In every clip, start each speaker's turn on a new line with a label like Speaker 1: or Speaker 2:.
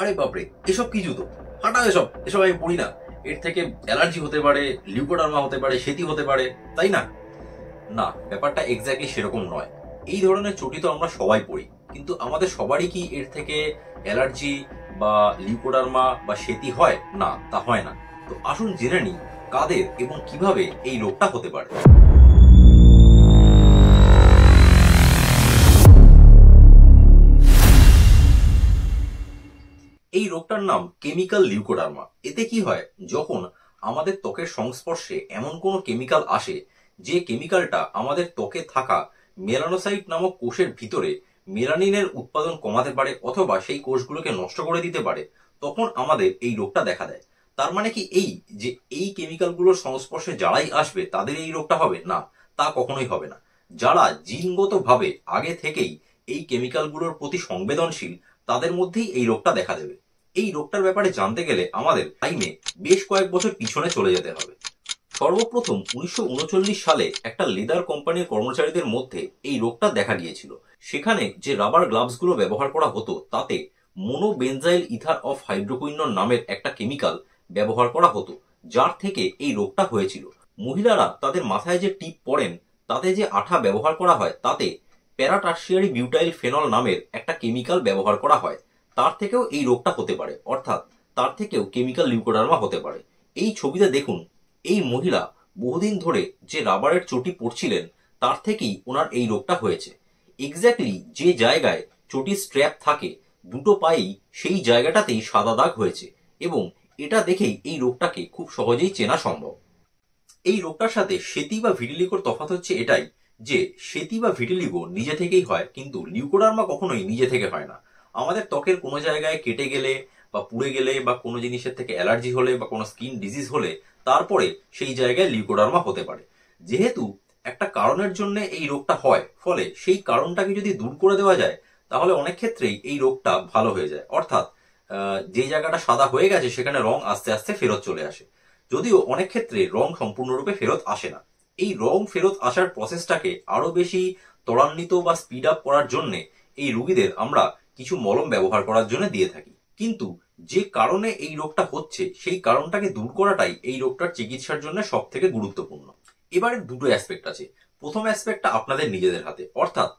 Speaker 1: আরে বাপরে এসব কি জুতো হাঁটা এসব এসব আমি পড়ি না এর থেকে অ্যালার্জি হতে পারে লিউকোডার্মা হতে পারে সেতি হতে পারে তাই না না ব্যাপারটা এক্স্যাক্টলি সেরকম নয় এই ধরনের চটি তো আমরা সবাই পড়ি কিন্তু আমাদের সবারই কি এর থেকে অ্যালার্জি বা লিউকোডার্মা বা সেতি হয় না তা হয় না তো আসুন জেনে নিই কাদের এবং কিভাবে এই রোগটা হতে পারে রোগটার নাম কেমিক্যাল লিউকোডার্মা এতে কি হয় যখন আমাদের ত্বকের সংস্পর্শে এমন কোনো কেমিক্যাল আসে যে কেমিক্যালটা আমাদের ত্বকে থাকা মেলানোসাইট নামক কোষের ভিতরে মেলানিনের উৎপাদন কমাতে পারে অথবা সেই কোষগুলোকে নষ্ট করে দিতে পারে তখন আমাদের এই রোগটা দেখা দেয় তার মানে কি এই যে এই কেমিক্যালগুলোর সংস্পর্শে যারাই আসবে তাদের এই রোগটা হবে না তা কখনোই হবে না যারা জিনগতভাবে আগে থেকেই এই কেমিক্যালগুলোর প্রতি সংবেদনশীল তাদের মধ্যেই এই রোগটা দেখা দেবে এই রোগটার ব্যাপারে জানতে গেলে আমাদের টাইমে বেশ কয়েক বছর পিছনে চলে যেতে হবে সর্বপ্রথম উনিশশো সালে একটা লেদার কোম্পানির কর্মচারীদের মধ্যে এই রোগটা দেখা গিয়েছিল সেখানে যে রাবার গ্লাভসগুলো ব্যবহার করা হতো তাতে মোনোবেনজাইল ইথার অফ হাইড্রোকুইন নামের একটা কেমিক্যাল ব্যবহার করা হতো যার থেকে এই রোগটা হয়েছিল মহিলারা তাদের মাথায় যে টিপ পরেন তাতে যে আঠা ব্যবহার করা হয় তাতে প্যারাটার্সিয়ারি বিউটাইল ফেনল নামের একটা কেমিক্যাল ব্যবহার করা হয় তার থেকেও এই রোগটা হতে পারে অর্থাৎ তার থেকেও কেমিক্যাল লিউকোডার্মা হতে পারে এই ছবিতে দেখুন এই মহিলা বহুদিন ধরে যে রাবারের চটি পড়ছিলেন তার থেকেই ওনার এই রোগটা হয়েছে এক্স্যাক্টলি যে জায়গায় চটির স্ট্র্যাপ থাকে দুটো পায়েই সেই জায়গাটাতেই সাদা দাগ হয়েছে এবং এটা দেখেই এই রোগটাকে খুব সহজেই চেনা সম্ভব এই রোগটার সাথে সেতি বা ভিটিলিগোর তফাত হচ্ছে এটাই যে সেতি বা ভিটিলিগো নিজে থেকেই হয় কিন্তু লিউকোডার্মা কখনোই নিজে থেকে হয় না আমাদের ত্বকের কোনো জায়গায় কেটে গেলে বা পুড়ে গেলে বা কোনো জিনিসের থেকে অ্যালার্জি হলে বা কোনো স্কিন ডিজিজ হলে তারপরে সেই জায়গায় লিউকোডার্মা হতে পারে যেহেতু একটা কারণের জন্য এই রোগটা হয় ফলে সেই কারণটাকে যদি দূর করে দেওয়া যায় তাহলে অনেক ক্ষেত্রেই এই রোগটা ভালো হয়ে যায় অর্থাৎ যে জায়গাটা সাদা হয়ে গেছে সেখানে রং আস্তে আস্তে ফেরত চলে আসে যদিও অনেক ক্ষেত্রে রং সম্পূর্ণরূপে ফেরত আসে না এই রং ফেরত আসার প্রসেসটাকে আরো বেশি ত্বরান্বিত বা স্পিড আপ করার জন্য এই রুগীদের আমরা কিছু মলম ব্যবহার করার জন্য দিয়ে থাকি কিন্তু যে কারণে এই রোগটা হচ্ছে সেই কারণটাকে দূর করাটাই এই রোগটার চিকিৎসার জন্য সব থেকে গুরুত্বপূর্ণ এবারে দুটো অ্যাসপেক্ট আছে প্রথম অ্যাসপেক্টটা আপনাদের নিজেদের হাতে অর্থাৎ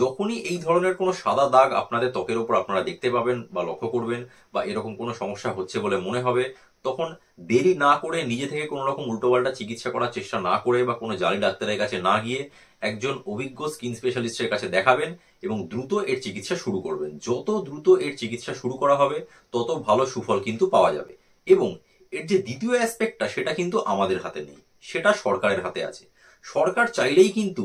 Speaker 1: যখনই এই ধরনের কোনো সাদা দাগ আপনাদের ত্বকের ওপর আপনারা দেখতে পাবেন বা লক্ষ্য করবেন বা এরকম কোনো সমস্যা হচ্ছে বলে মনে হবে তখন দেরি না করে নিজে থেকে কোনো রকম উল্টোপাল্টা চিকিৎসা করার চেষ্টা না করে বা কোনো জালি ডাক্তারের কাছে না গিয়ে একজন অভিজ্ঞ স্কিন স্পেশালিস্টের কাছে দেখাবেন এবং দ্রুত এর চিকিৎসা শুরু করবেন যত দ্রুত এর চিকিৎসা শুরু করা হবে তত ভালো সুফল কিন্তু পাওয়া যাবে এবং এর যে দ্বিতীয় অ্যাসপেক্টটা সেটা কিন্তু আমাদের হাতে নেই সেটা সরকারের হাতে আছে সরকার চাইলেই কিন্তু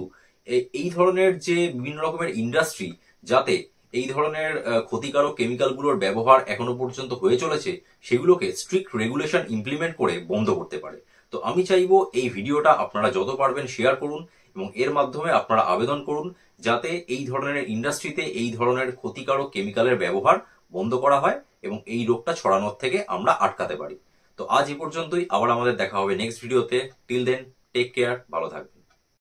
Speaker 1: এই ধরনের যে বিভিন্ন রকমের ইন্ডাস্ট্রি যাতে এই ধরনের ক্ষতিকারক কেমিক্যালগুলোর ব্যবহার এখনো পর্যন্ত হয়ে চলেছে সেগুলোকে স্ট্রিক্ট রেগুলেশন ইমপ্লিমেন্ট করে বন্ধ করতে পারে তো আমি চাইবো এই ভিডিওটা আপনারা যত পারবেন শেয়ার করুন এবং এর মাধ্যমে আপনারা আবেদন করুন যাতে এই ধরনের ইন্ডাস্ট্রিতে এই ধরনের ক্ষতিকারক কেমিক্যালের ব্যবহার বন্ধ করা হয় এবং এই রোগটা ছড়ানোর থেকে আমরা আটকাতে পারি তো আজ এ পর্যন্তই আবার আমাদের দেখা হবে নেক্সট ভিডিওতে টিল দেন টেক কেয়ার ভালো থাকবে